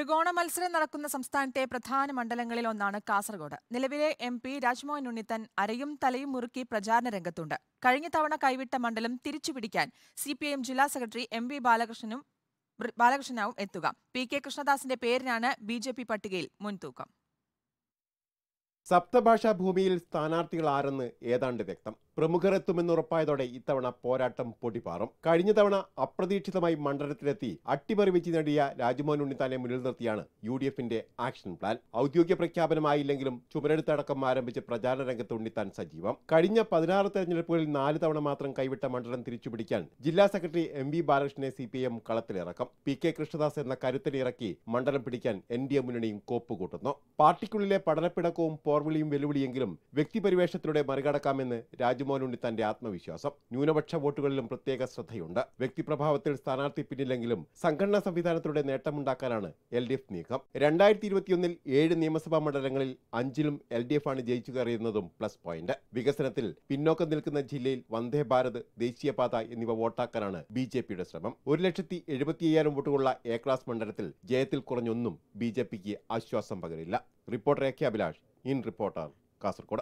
ത്രികോണ മത്സരം നടക്കുന്ന സംസ്ഥാനത്തെ പ്രധാന മണ്ഡലങ്ങളിൽ ഒന്നാണ് കാസർഗോഡ് നിലവിലെ എം പി രാജ്മോഹൻ ഉണ്ണിത്തൻ അരയും തലയും മുറുക്കി പ്രചാരണ രംഗത്തുണ്ട് കഴിഞ്ഞ തവണ കൈവിട്ട മണ്ഡലം തിരിച്ചുപിടിക്കാൻ സി പി എം ജില്ലാ സെക്രട്ടറി എം വി ബാലകൃഷ്ണനും ബാലകൃഷ്ണനാവും എത്തുക പി കെ കൃഷ്ണദാസിന്റെ പേരിനാണ് ബി ജെ പി പട്ടികയിൽ മുൻതൂക്കം സപ്തഭാഷാ ഭൂമിയിൽ സ്ഥാനാർത്ഥികൾ ആരെന്ന് ഏതാണ്ട് വ്യക്തം പ്രമുഖർ എത്തുമെന്ന് ഉറപ്പായതോടെ ഇത്തവണ പോരാട്ടം പൊടിപാറും കഴിഞ്ഞ തവണ അപ്രതീക്ഷിതമായി മണ്ഡലത്തിലെത്തി അട്ടിമറി വെച്ച് നേടിയ രാജ്മോഹൻ ഉണ്ണിത്താലെ മുന്നിൽ നിർത്തിയാണ് യു ഡി എഫിന്റെ ആക്ഷൻ പ്ലാൻ ഔദ്യോഗിക പ്രഖ്യാപനമായില്ലെങ്കിലും ചുമരെടുത്തടക്കം ആരംഭിച്ച് പ്രചാരണ രംഗത്ത് ഉണ്ണിത്താൻ സജീവം കഴിഞ്ഞ പതിനാറ് തെരഞ്ഞെടുപ്പുകളിൽ നാല് തവണ മാത്രം കൈവിട്ട മണ്ഡലം തിരിച്ചുപിടിക്കാൻ ജില്ലാ സെക്രട്ടറി എം വി ബാലകൃഷ്ണനെ സി പി എം കളത്തിലിറക്കും പി കെ കൃഷ്ണദാസ് എന്ന കരുത്തിലിറക്കി മണ്ഡലം പിടിക്കാൻ എൻ ഡി എ മുന്നണിയും കോപ്പുകൂട്ടുന്നു പാർട്ടിക്കുള്ളിലെ പഠനപ്പിടക്കവും പോർ പോർവിളിയും വെല്ലുവിളിയെങ്കിലും വ്യക്തിപരിവേഷത്തിലൂടെ മറികടക്കാമെന്ന് രാജ്മോഹൻ ഉണ്ണിത്താന്റെ ആത്മവിശ്വാസം ന്യൂനപക്ഷ വോട്ടുകളിലും പ്രത്യേക ശ്രദ്ധയുണ്ട് വ്യക്തിപ്രഭാവത്തിൽ സ്ഥാനാർത്ഥി പിന്നില്ലെങ്കിലും സംഘടനാ സംവിധാനത്തിലൂടെ നേട്ടമുണ്ടാക്കാനാണ് എൽ ഡി എഫ് നീക്കം രണ്ടായിരത്തി ഇരുപത്തിയൊന്നിൽ ഏഴ് നിയമസഭാ മണ്ഡലങ്ങളിൽ അഞ്ചിലും എൽ ഡി എഫ് ആണ് ജയിച്ചു കയറിയുന്നതും പ്ലസ് പോയിന്റ് വികസനത്തിൽ പിന്നോക്കം നിൽക്കുന്ന ജില്ലയിൽ വന്ദേ ഭാരത് ദേശീയപാത എന്നിവ വോട്ടാക്കാനാണ് ബി ജെ പിയുടെ ശ്രമം ഒരു ലക്ഷത്തി എഴുപത്തിയ്യായിരം വോട്ടുകളുള്ള എ ക്ലാസ് മണ്ഡലത്തിൽ ജയത്തിൽ കുറഞ്ഞൊന്നും ബി ജെ പിക്ക് ആശ്വാസം പകരില്ല reporter A K Abhilash in reporter కాసర్గూడ